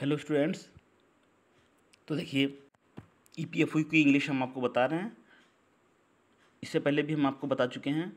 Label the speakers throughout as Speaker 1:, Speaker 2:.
Speaker 1: Hello students तो देखिए E P F की इंग्लिश हम आपको बता रहे हैं इससे पहले भी हम आपको बता चुके हैं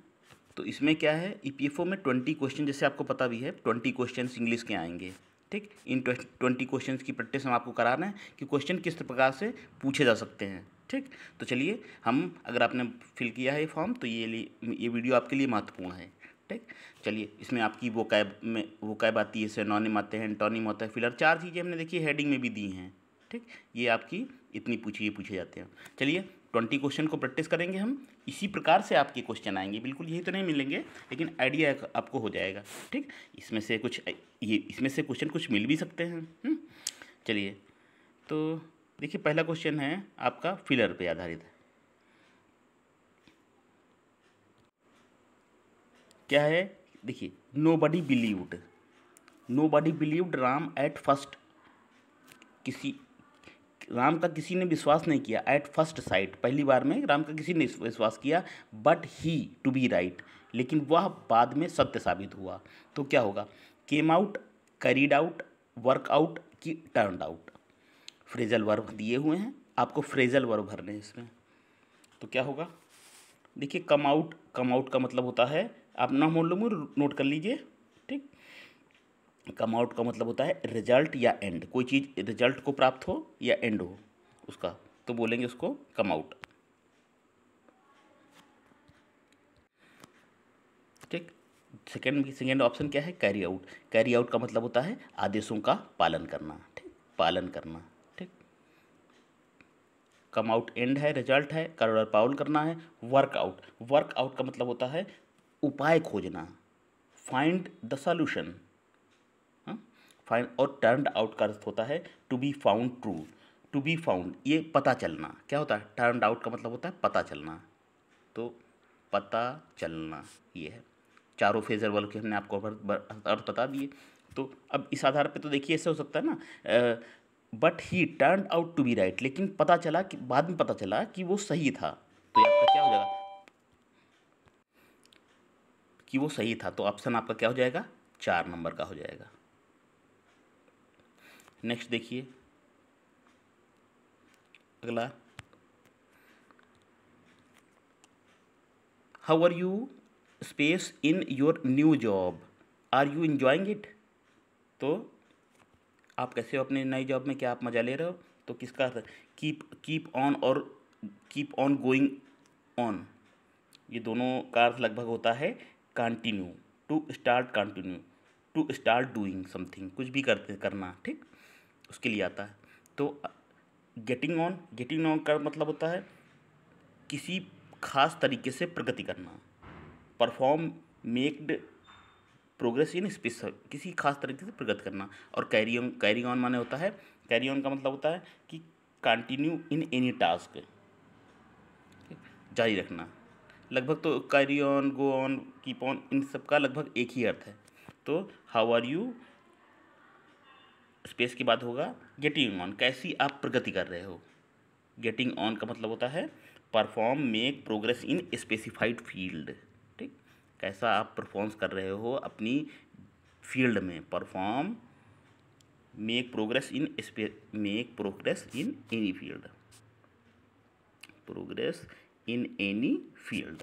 Speaker 1: तो इसमें क्या है ई पी एफ ओ में ट्वेंटी क्वेश्चन जैसे आपको पता भी है ट्वेंटी क्वेश्चन इंग्लिश के आएंगे ठीक इन ट्वेंटी क्वेश्चन की प्रैक्टिस हम आपको करा रहे हैं कि क्वेश्चन किस प्रकार से पूछे जा सकते हैं ठीक तो चलिए हम अगर आपने फिल किया है ये फॉर्म तो ये ये वीडियो आपके लिए महत्वपूर्ण है ठीक चलिए इसमें आपकी वो कैब में वो कैब आती है सेनोनिम आते हैं टॉनिम होता है फिलर चार चीज़ें हमने देखिए हेडिंग में भी दी हैं ठीक ये आपकी इतनी पूछिए पूछे जाते हैं चलिए ट्वेंटी क्वेश्चन को प्रैक्टिस करेंगे हम इसी प्रकार से आपके क्वेश्चन आएंगे बिल्कुल यही तो नहीं मिलेंगे लेकिन आइडिया आपको हो जाएगा ठीक इसमें से कुछ ये इसमें से क्वेश्चन कुछ मिल भी सकते हैं हम्म? चलिए तो देखिए पहला क्वेश्चन है आपका फिलर पर आधारित है क्या है देखिए nobody believed nobody believed Ram at first किसी राम का किसी ने विश्वास नहीं किया एट फर्स्ट साइट पहली बार में राम का किसी ने विश्वास किया but he to be right लेकिन वह बाद में सत्य साबित हुआ तो क्या होगा came out carried out work out की टर्न आउट फ्रेजल वर्ब दिए हुए हैं आपको फ्रेजल वर्ब भरने हैं इसमें तो क्या होगा देखिए कम आउट कम आउट का मतलब होता है आप ना मोल में नोट कर लीजिए ठीक कम आउट का मतलब होता है रिजल्ट या एंड कोई चीज़ रिजल्ट को प्राप्त हो या एंड हो उसका तो बोलेंगे उसको कम आउट ठीक सेकेंड सेकेंड ऑप्शन क्या है कैरी आउट कैरी आउट का मतलब होता है आदेशों का पालन करना ठीक पालन करना ठीक कम आउट एंड है रिजल्ट है करोड़ पालन करना है वर्कआउट वर्कआउट का मतलब होता है उपाय खोजना फाइंड द सॉल्यूशन फाइंड और टर्नड आउट का अर्थ होता है to be found true to be found ये पता चलना क्या होता है टर्नड आउट का मतलब होता है पता चलना तो पता चलना ये है चारों फेजर वर्ब के हमने आपको अर्थ बता दिए तो अब इस आधार पे तो देखिए ऐसे हो सकता है ना but he turn out to be right लेकिन पता चला कि बाद में पता चला कि वो सही था कि वो सही था तो ऑप्शन आपका क्या हो जाएगा चार नंबर का हो जाएगा नेक्स्ट देखिए अगला how are you space in your new job are you enjoying it तो आप कैसे हो अपने नई जॉब में क्या आप मज़ा ले रहे हो तो किसका कीप कीप ऑन और कीप ऑन गोइंग ऑन ये दोनों का अर्थ लगभग होता है continue to start continue to start doing something कुछ भी करते करना ठीक उसके लिए आता है तो गेटिंग ऑन गेटिंग ऑन का मतलब होता है किसी खास तरीके से प्रगति करना perform made progress in space किसी खास तरीके से प्रगति करना और कैरी ऑन कैरी ऑन माने होता है कैरी ऑन का मतलब होता है कि कंटिन्यू इन एनी टास्क जारी रखना लगभग तो carry on go on keep on इन सब का लगभग एक ही अर्थ है तो हाउ आर यू स्पेस के बाद होगा गेटिंग ऑन कैसी आप प्रगति कर रहे हो गेटिंग ऑन का मतलब होता है perform make progress in specified field ठीक कैसा आप परफॉर्म्स कर रहे हो अपनी फील्ड में perform make progress in make progress in any field progress in any field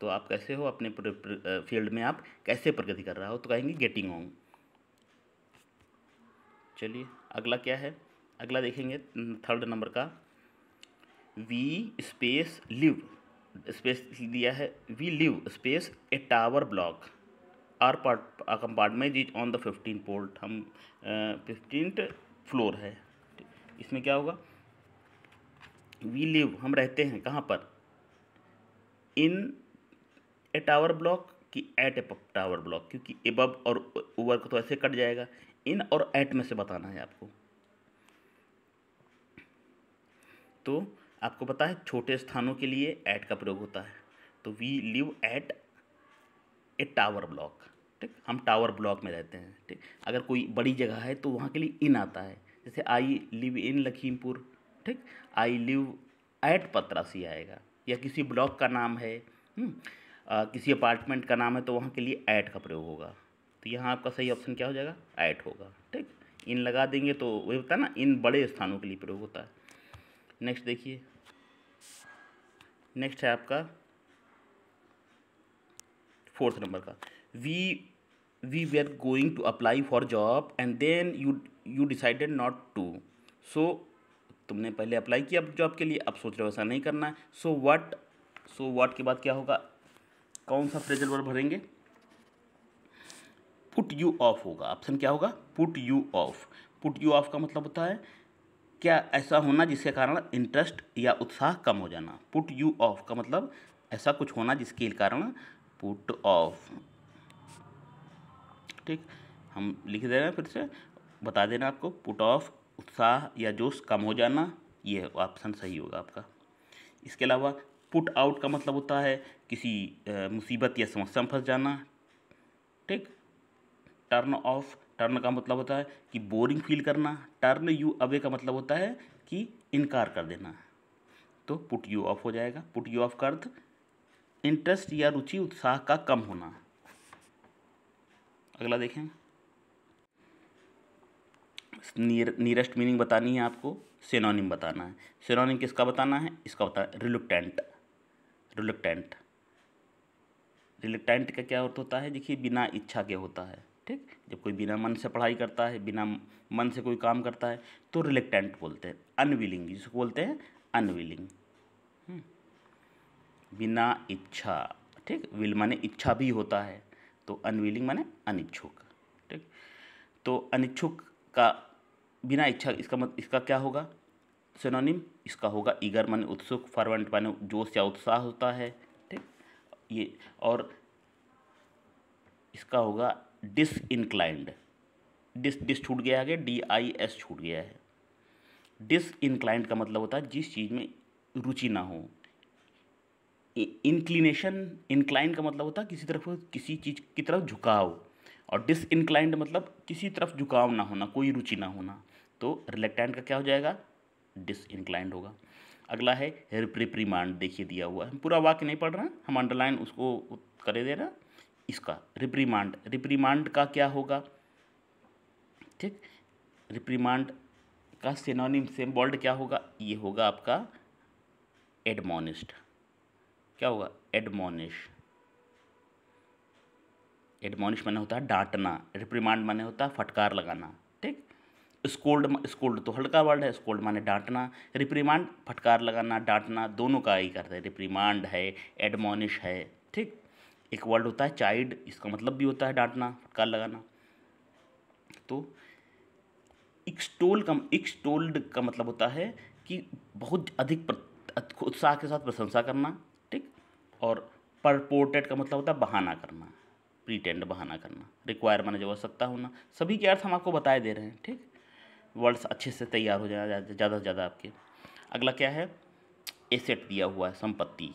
Speaker 1: तो आप कैसे हो अपने फील्ड में आप कैसे प्रगति कर रहा हो तो कहेंगे गेटिंग ऑन चलिए अगला क्या है अगला देखेंगे थर्ड नंबर का वी स्पेस लिव स्पेस दिया है we live space a tower block are part compartment is on the fifteen port हम फिफ्टीन फ्लोर है इसमें क्या होगा वी लिव हम रहते हैं कहाँ पर इन ए टावर ब्लॉक कि एट ए टावर ब्लॉक क्योंकि एबब और ओवर को तो ऐसे कट जाएगा इन और एट में से बताना है आपको तो आपको पता है छोटे स्थानों के लिए एट का प्रयोग होता है तो we live at a tower block ठीक हम टावर ब्लॉक में रहते हैं ठीक अगर कोई बड़ी जगह है तो वहाँ के लिए इन आता है जैसे आई लिव इन लखीमपुर ठीक आई लिव एट पत्रासी आएगा या किसी ब्लॉक का नाम है हम्म, आ, किसी अपार्टमेंट का नाम है तो वहाँ के लिए ऐट का प्रयोग होगा तो यहाँ आपका सही ऑप्शन क्या हो जाएगा ऐट होगा ठीक इन लगा देंगे तो वही होता है ना इन बड़े स्थानों के लिए प्रयोग होता है नेक्स्ट देखिए नेक्स्ट है आपका फोर्थ नंबर का we we we are going to apply for job and then you you decided not to so तुमने पहले अप्लाई किया जॉब के लिए अब सोच रहे हो ऐसा नहीं करना है सो वाट सो वाट के बाद क्या होगा कौन सा फ्रेजल वर्ड भरेंगे पुट यू ऑफ होगा ऑप्शन क्या होगा put you off put you off का मतलब होता है क्या ऐसा होना जिसके कारण इंटरेस्ट या उत्साह कम हो जाना पुट यू ऑफ का मतलब ऐसा कुछ होना जिसके कारण पुट ऑफ ठीक हम लिख दे रहे हैं फिर से बता देना आपको पुट ऑफ उत्साह या जोश कम हो जाना ये ऑप्शन सही होगा आपका इसके अलावा पुट आउट का मतलब होता है किसी मुसीबत या समस्या में फंस जाना ठीक टर्न ऑफ टर्न का मतलब होता है कि बोरिंग फील करना टर्न यू अवे का मतलब होता है कि इनकार कर देना तो पुट यू ऑफ हो जाएगा पुट यू ऑफ का अर्थ इंटरेस्ट या रुचि उत्साह का कम होना अगला देखें नियरेस्ट मीनिंग बतानी है आपको सेनोनिम बताना है सेनोनिम किसका बताना है इसका बताना रिलुक्टेंट रिलुक्टेंट रिलुक्टेंट का क्या अर्थ होता है देखिए बिना इच्छा के होता है ठीक जब कोई बिना मन से पढ़ाई करता है बिना मन से कोई काम करता है तो रिलेक्टेंट बोलते हैं अनविलिंग जिसको बोलते हैं अनविलिंग हम्म। बिना इच्छा ठीक विल माने इच्छा भी होता है तो अनविलिंग माने अनिच्छुक ठीक तो अनिच्छुक का बिना इच्छा इसका मत इसका क्या होगा सिनोनिम इसका होगा ईगर माने उत्सुक फरवंट माने जोश या उत्साह होता है ठीक ये और इसका होगा डिस इनक्लाइंड डिस डिस छूट गया है डी आई एस छूट गया है डिस इनक्लाइंड का मतलब होता है जिस चीज़ में रुचि ना हो इंक्लिनेशन इंक्लाइन का मतलब होता है किसी तरफ किसी चीज़ की तरफ झुकाव और डिस इनक्लाइंड मतलब किसी तरफ झुकाव ना होना कोई रुचि ना होना तो रिलेक्टेंट का क्या हो जाएगा डिसइनक्लाइंड होगा अगला है रिप्रिप्रीमांड देखिए दिया हुआ है पूरा वाक्य नहीं पढ़ रहा हम अंडरलाइन उसको करे दे रहे इसका रिप्रीमांड रिप्रीमांड का क्या होगा ठीक रिप्रीमांड का सेनोनिम सेम बॉल्ड क्या होगा ये होगा आपका एडमोनिस्ट क्या होगा एडमोनिश एडमोनिश मैंने होता है डांटना रिप्रीमांड मैंने होता है फटकार लगाना स्कोल्ड स्कोल्ड तो हल्का वर्ड है स्कोल्ड माने डांटना रिप्रीमांड फटकार लगाना डांटना दोनों का ही करते हैं रिप्रीमांड है एडमोनिश है ठीक एक वर्ड होता है चाइल्ड इसका मतलब भी होता है डांटना फटकार लगाना तो इक्सटोल का एक्सटोल्ड का मतलब होता है कि बहुत अधिक उत्साह के साथ प्रशंसा करना ठीक और परपोर्टेड का मतलब होता है बहाना करना प्रीटेंड बहाना करना रिक्वायर माने जो आवश्यकता होना सभी के अर्थ हम आपको बताए दे रहे हैं ठीक वर्ड्स अच्छे से तैयार हो जाए ज़्यादा से ज़्यादा आपके अगला क्या है एसेट दिया हुआ है संपत्ति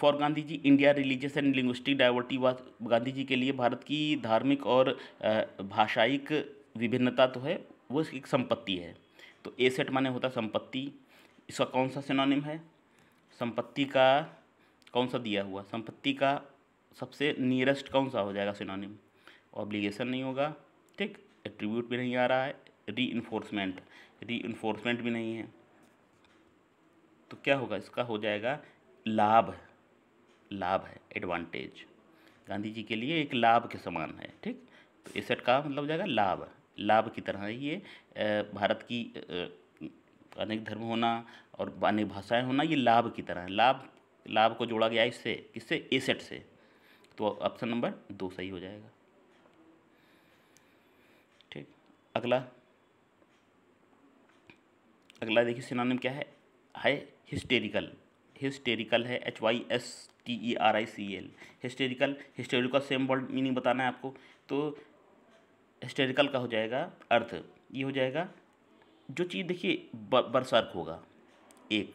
Speaker 1: for Gandhi ji India religious and linguistic diversity was Gandhi ji के लिए भारत की धार्मिक और भाषाइक विभिन्नता तो है वो एक संपत्ति है तो एसेट माने होता संपत्ति इसका कौन सा सिनोनिम है संपत्ति का कौन सा दिया हुआ संपत्ति का सबसे नियरेस्ट कौन सा हो जाएगा सिनोनिम ऑब्लिगेशन नहीं होगा ठीक एट्रीब्यूट भी नहीं आ रहा है री इन्फोर्समेंट री इन्फोर्समेंट भी नहीं है तो क्या होगा इसका हो जाएगा लाभ लाभ है एडवांटेज गांधी जी के लिए एक लाभ के समान है ठीक तो एसेट का मतलब हो जाएगा लाभ लाभ की तरह ये भारत की अनेक धर्म होना और अनेक भाषाएं होना ये लाभ की तरह है लाभ लाभ को जोड़ा गया इससे किससे एसेट से तो ऑप्शन नंबर दो सही हो जाएगा ठीक अगला अगला देखिए सिनानिम क्या है है हिस्टेरिकल हिस्टेरिकल है H Y S T E R I C L hysterical hysterical same word meaning बताना है आपको तो हिस्टेरिकल का हो जाएगा अर्थ ये हो जाएगा जो चीज़ देखिए बरसर्क होगा एक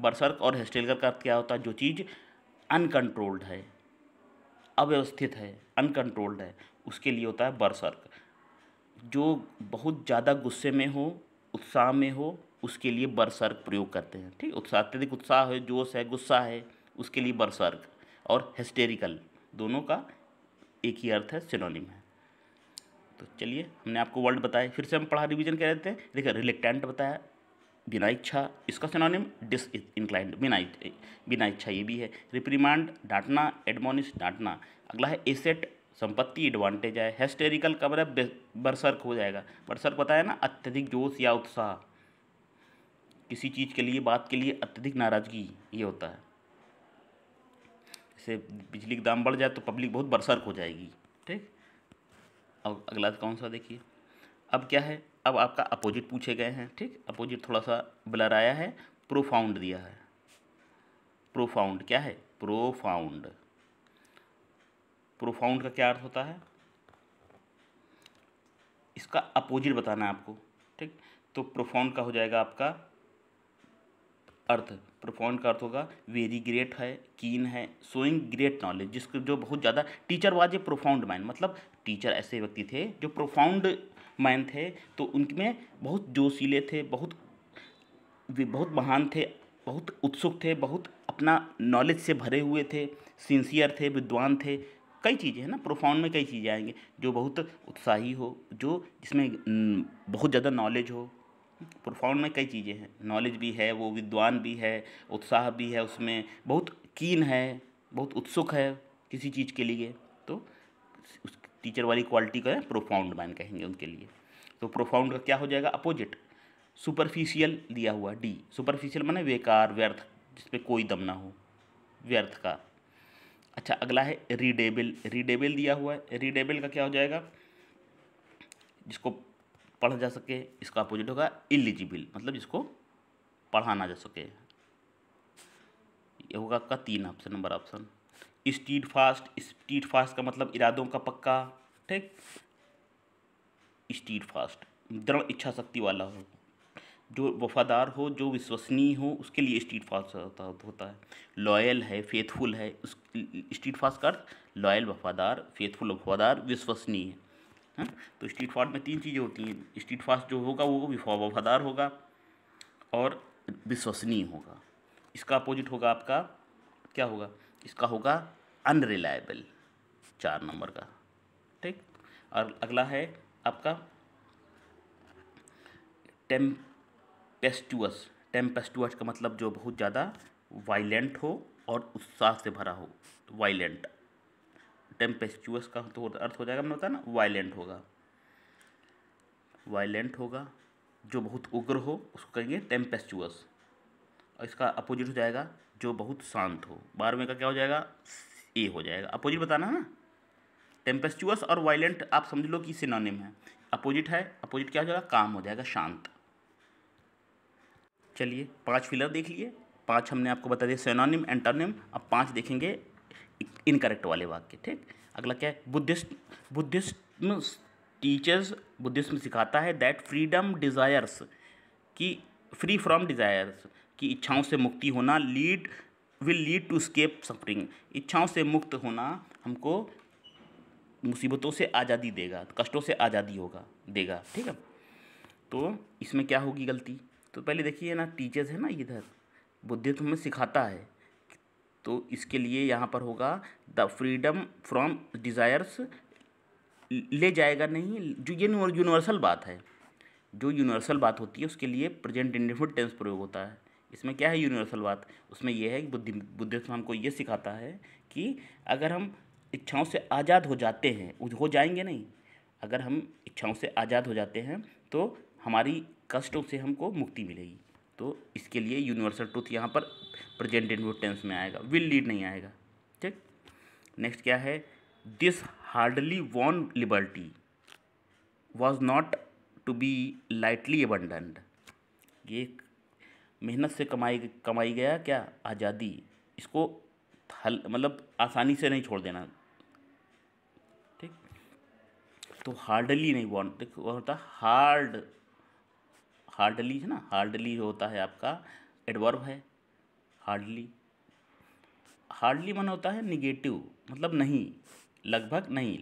Speaker 1: बरसर्क और हिस्टेरिकल का अर्थ क्या होता है जो चीज़ अनकंट्रोल्ड है अव्यवस्थित है अनकंट्रोल्ड है उसके लिए होता है बरसर्क जो बहुत ज़्यादा गुस्से में हो उत्साह में हो उसके लिए बरसर्क प्रयोग करते हैं ठीक उत्साह अत्यधिक उत्साह है जोश है गुस्सा है उसके लिए बरसर्क और हिस्टेरिकल दोनों का एक ही अर्थ है सिनोनिम है तो चलिए हमने आपको वर्ड बताया फिर से हम पढ़ा रिविजन कह रहे थे देखिए रिलेक्टेंट बताया बिना इच्छा इसका सिनोनिम डिस इंक्लाइंड बिना बिना इच्छा ये भी है रिप्रीमांड डांटना एडमोनिश डांटना अगला है एसेट संपत्ति एडवांटेज आए हेस्टेरिकल कब है बरसर्क हो जाएगा बरसर्क पता है ना अत्यधिक जोश या उत्साह किसी चीज़ के लिए बात के लिए अत्यधिक नाराज़गी ये होता है जैसे बिजली का दाम बढ़ जाए तो पब्लिक बहुत बरसर्क हो जाएगी ठीक अब अगला कौन सा देखिए अब क्या है अब आपका अपोजिट पूछे गए हैं ठीक अपोजिट थोड़ा सा ब्लर आया है प्रोफाउंड दिया है प्रोफाउंड क्या है प्रोफाउंड प्रोफाउंड का क्या अर्थ होता है इसका अपोजिट बताना है आपको ठीक तो प्रोफाउंड का हो जाएगा आपका अर्थ प्रोफाउंड का अर्थ होगा वेरी ग्रेट है कीन है सोइंग ग्रेट नॉलेज जिसको जो बहुत ज़्यादा teacher was a profound mind मतलब टीचर ऐसे व्यक्ति थे जो प्रोफाउंड माइंड थे तो उनमें बहुत जोशीले थे बहुत बहुत महान थे बहुत उत्सुक थे बहुत अपना नॉलेज से भरे हुए थे सिंसियर थे विद्वान थे कई चीज़ें हैं ना प्रोफाउंड में कई चीज़ें आएंगे जो बहुत उत्साही हो जो जिसमें बहुत ज़्यादा नॉलेज हो प्रोफाउंड में कई चीज़ें हैं नॉलेज भी है वो विद्वान भी है उत्साह भी है उसमें बहुत कीन है बहुत उत्सुक है किसी चीज़ के लिए तो उस टीचर वाली क्वालिटी का प्रोफाउंड मैन कहेंगे उनके लिए तो प्रोफाउंड का क्या हो जाएगा अपोजिट सुपरफिशियल दिया हुआ डी सुपरफिशियल माने बेकार व्यर्थ जिसपे कोई दम ना हो व्यर्थ का अच्छा अगला है रीडेबल रीडेबल दिया हुआ है रीडेबल का क्या हो जाएगा जिसको पढ़ा जा सके इसका अपोजिट होगा इलिजिबल मतलब जिसको पढ़ा ना जा सके ये होगा आपका तीन option number option steadfast steadfast का मतलब इरादों का पक्का ठीक स्टीड फास्ट दृढ़ इच्छा शक्ति वाला हो जो वफादार हो जो विश्वसनीय हो उसके लिए स्ट्रीट फास्ट होता है लॉयल है फेथफुल है उस स्ट्रीट फास्ट का अर्थ लॉयल वफादार फेथफुल वफादार विश्वसनीय है हा? तो स्ट्रीट फास्ट में तीन चीज़ें होती हैं स्ट्रीट फास्ट जो होगा वो वफादार होगा और विश्वसनीय होगा इसका अपोजिट होगा आपका क्या होगा इसका होगा अनरिलायबल चार नंबर का ठीक और अगला है आपका टेम टेम्पेस्टुअस टेम्पेस्टुअस का मतलब जो बहुत ज़्यादा वायलेंट हो और उत्साह से भरा हो वायलेंट तो टेम्पेस्टुअस का तो अर्थ हो जाएगा मैंने बताया ना वायलेंट होगा वायलेंट होगा जो बहुत उग्र हो उसको कहेंगे टेम्पेस्टुअस और इसका अपोजिट हो जाएगा जो बहुत शांत हो बारहवें का क्या हो जाएगा ए हो जाएगा अपोजिट बताना है ना टेम्पेस्टुअस और वायलेंट आप समझ लो कि सिनोनिम है अपोजिट है अपोजिट क्या हो जाएगा काम हो जाएगा शांत चलिए पांच फिलर देख लिए पांच हमने आपको बता दिया सेनोनिम एंटोनिम अब पांच देखेंगे इनकरेक्ट वाले वाक्य ठीक अगला क्या है बुद्धिस्ट बुद्धिस्ट टीचर्स बुद्धिस्ट सिखाता है दैट फ्रीडम डिज़ायर्स की फ्री फ्रॉम डिज़ायर्स की इच्छाओं से मुक्ति होना lead will lead to escape suffering इच्छाओं से मुक्त होना हमको मुसीबतों से आज़ादी देगा कष्टों से आज़ादी होगा देगा ठीक है तो इसमें क्या होगी गलती तो पहले देखिए ना टीचर्स है ना इधर बुद्धित्व हमें सिखाता है तो इसके लिए यहाँ पर होगा द फ्रीडम फ्रॉम डिज़ायर्स ले जाएगा नहीं जो ये यूनिवर्सल बात है जो यूनिवर्सल बात होती है उसके लिए प्रेजेंट इंडिफिनिट टेंस प्रयोग होता है इसमें क्या है यूनिवर्सल बात उसमें यह है कि बुद्धि बुद्धित्व हमको ये सिखाता है कि अगर हम इच्छाओं से आज़ाद हो जाते हैं हो जाएंगे नहीं अगर हम इच्छाओं से आज़ाद हो जाते हैं तो हमारी कष्टों से हमको मुक्ति मिलेगी तो इसके लिए यूनिवर्सल ट्रुथ यहाँ पर प्रेजेंट इन टेंस में आएगा विल लीड नहीं आएगा ठीक नेक्स्ट क्या है this hardly won liberty was not to be lightly abandoned ये मेहनत से कमाई कमाई गया क्या आज़ादी इसको हल मतलब आसानी से नहीं छोड़ देना ठीक तो हार्डली नहीं वॉन देखो होता हार्ड हार्डली है ना हार्डली होता है आपका एडवर्ब है हार्डली हार्डली मन होता है निगेटिव मतलब नहीं लगभग नहीं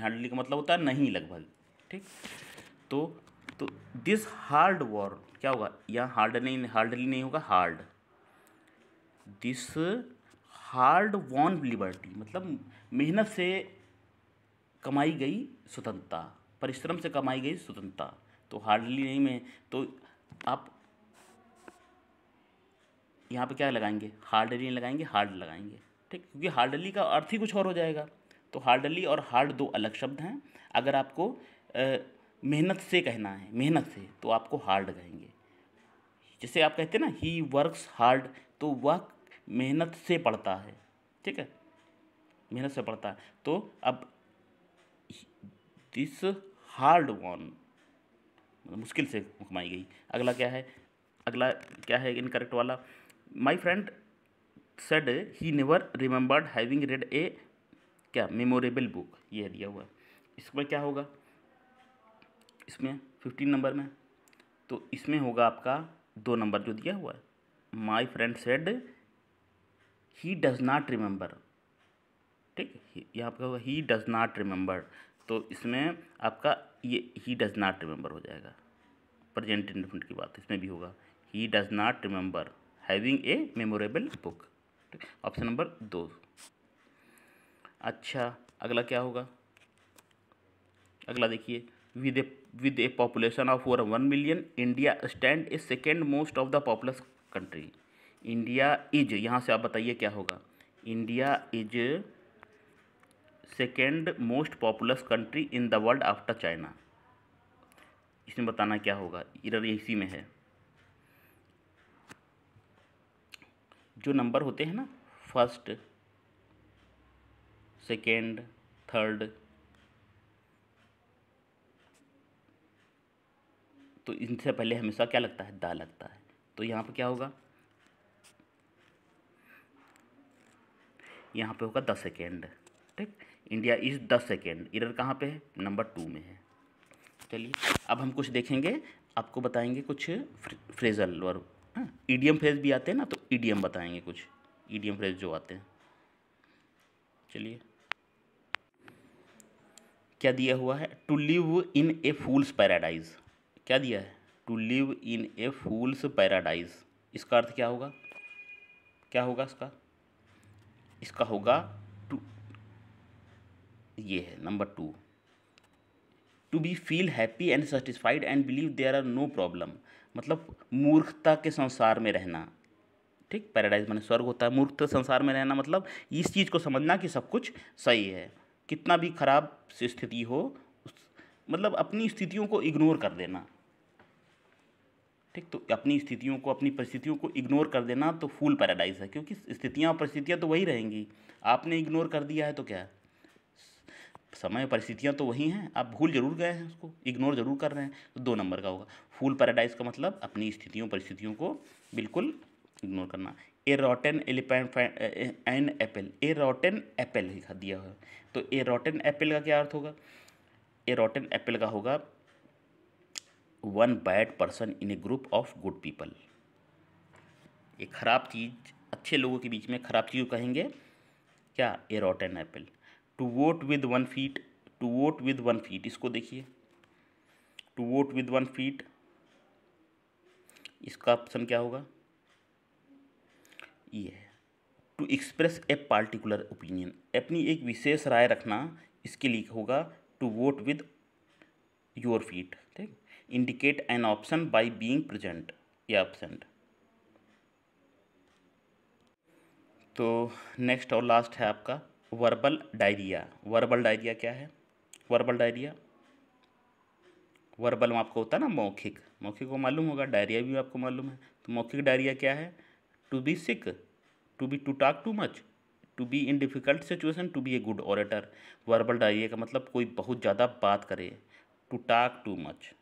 Speaker 1: हार्डली का मतलब होता है नहीं लगभग ठीक तो तो दिस हार्ड वॉर क्या होगा यहाँ हार्ड नहीं हार्डली नहीं होगा hard this hard won liberty मतलब मेहनत से कमाई गई स्वतंत्रता परिश्रम से कमाई गई स्वतंत्रता तो हार्डली नहीं में तो आप यहाँ पे क्या लगाएंगे हार्डली नहीं लगाएंगे हार्ड लगाएंगे ठीक क्योंकि हार्डली का अर्थ ही कुछ और हो जाएगा तो हार्डली और हार्ड दो अलग शब्द हैं अगर आपको मेहनत से कहना है मेहनत से तो आपको हार्ड कहेंगे जैसे आप कहते हैं ना ही वर्क्स हार्ड तो वह मेहनत से पढ़ता है ठीक है मेहनत से पढ़ता है तो अब दिस हार्ड वन मुश्किल से कमाई गई अगला क्या है अगला क्या है इनकरेक्ट वाला my friend said he never remembered having read a क्या मेमोरेबल बुक ये दिया हुआ है इसमें क्या होगा इसमें फिफ्टीन नंबर में तो इसमें होगा आपका दो नंबर जो दिया हुआ है my friend said he does not remember ठीक यहाँ पर होगा ही डज नॉट रिमेंबर तो इसमें आपका ये ही डज़ नॉट रिमेंबर हो जाएगा प्रजेंट इंडेफिनिट की बात इसमें भी होगा he does not remember having a memorable book option number दो अच्छा अगला क्या होगा अगला देखिए with a with a population of over one million India stand a second most of the populous country India is यहाँ से आप बताइए क्या होगा India is second most populous country in the world after China इसमें बताना क्या होगा इधर इसी में है जो नंबर होते हैं ना फर्स्ट सेकेंड थर्ड तो इनसे पहले हमेशा क्या लगता है दा लगता है तो यहाँ पर क्या होगा यहाँ पे होगा द सेकेंड ठीक India is the second error कहाँ पे है नंबर टू में है चलिए अब हम कुछ देखेंगे आपको बताएंगे कुछ फ्रेजल और हाँ ईडीएम फ्रेज भी आते हैं ना तो ईडीएम बताएंगे कुछ ईडीएम फ्रेज जो आते हैं चलिए क्या दिया हुआ है to live in a fool's paradise क्या दिया है to live in a fool's paradise इसका अर्थ क्या होगा क्या होगा इसका इसका होगा ये है number two to be feel happy and satisfied and believe there are no problem मतलब मूर्खता के संसार में रहना ठीक पैराडाइज मैंने स्वर्ग होता है मूर्खता संसार में रहना मतलब इस चीज़ को समझना कि सब कुछ सही है कितना भी खराब स्थिति हो मतलब अपनी स्थितियों को इग्नोर कर देना ठीक तो अपनी स्थितियों को अपनी परिस्थितियों को इग्नोर कर देना तो फुल पैराडाइज है क्योंकि स्थितियाँ और परिस्थितियाँ तो वही रहेंगी आपने इग्नोर कर दिया है तो क्या है समय परिस्थितियाँ तो वही हैं आप भूल जरूर गए हैं उसको इग्नोर जरूर कर रहे हैं तो दो नंबर का होगा फूल पैराडाइज का मतलब अपनी स्थितियों परिस्थितियों को बिल्कुल इग्नोर करना a rotten elephant and apple a rotten apple लिखा दिया हुआ तो ए रॉटन एप्पल का क्या अर्थ होगा ए रॉटन एप्पल का होगा one bad person in a group of good people ये खराब चीज़ अच्छे लोगों के बीच में खराब चीज़ कहेंगे क्या a rotten apple to vote with one feet to vote with one feet इसको देखिए to vote with one feet इसका ऑप्शन क्या होगा ये to express a particular opinion अपनी एक विशेष राय रखना इसके लिए होगा to vote with your feet ठीक indicate an option by being present ये ऑप्शन तो नेक्स्ट और लास्ट है आपका वर्बल डायरिया वर्बल डायरिया क्या है वर्बल डायरिया वर्बल में आपको होता है ना मौखिक मौखिक को मालूम होगा डायरिया भी आपको मालूम है तो मौखिक डायरिया क्या है to be sick to be to talk too much to be in difficult situation to be a good orator verbal diarrhoea का मतलब कोई बहुत ज़्यादा बात करे to talk too much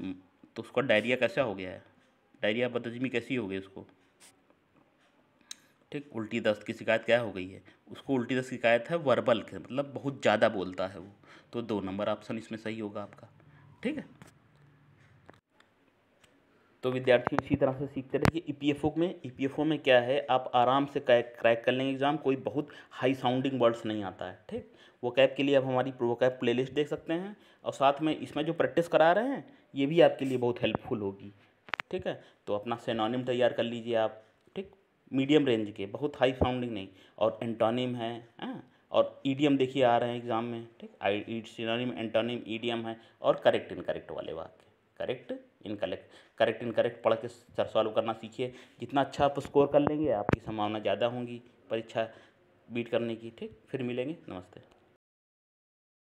Speaker 1: hmm, तो उसका डायरिया कैसा हो गया है डायरिया बदजमी कैसी हो गई उसको ठीक उल्टी दस्त की शिकायत क्या हो गई है उसको उल्टी दस्त की शिकायत है वर्बल के मतलब बहुत ज़्यादा बोलता है वो तो दो नंबर ऑप्शन इसमें सही होगा आपका ठीक है तो विद्यार्थी इसी तरह से सीखते रहिए ईपीएफओ e में ई e में क्या है आप आराम से क्रैक कर लेंगे एग्जाम कोई बहुत हाई साउंडिंग वर्ड्स नहीं आता है ठीक वो कैप के लिए आप हमारी प्रो कैप प्ले लिस्ट देख सकते हैं और साथ में इसमें जो प्रैक्टिस करा रहे हैं ये भी आपके लिए बहुत हेल्पफुल होगी ठीक है तो अपना सेनोनिम तैयार कर लीजिए आप मीडियम रेंज के बहुत हाई साउंडिंग नहीं और एंटोनिम है हाँ और ईडियम देखिए आ रहे हैं एग्ज़ाम में ठीक आई सिनोनिम एंटोनिम ईडियम है और करेक्ट इनकरेक्ट वाले वाक्य करेक्ट इन करेक्ट इनकरेक्ट पढ़ के सर सॉल्व करना सीखिए जितना अच्छा आप स्कोर कर लेंगे आपकी संभावना ज़्यादा होंगी परीक्षा बीट करने की ठीक फिर मिलेंगे नमस्ते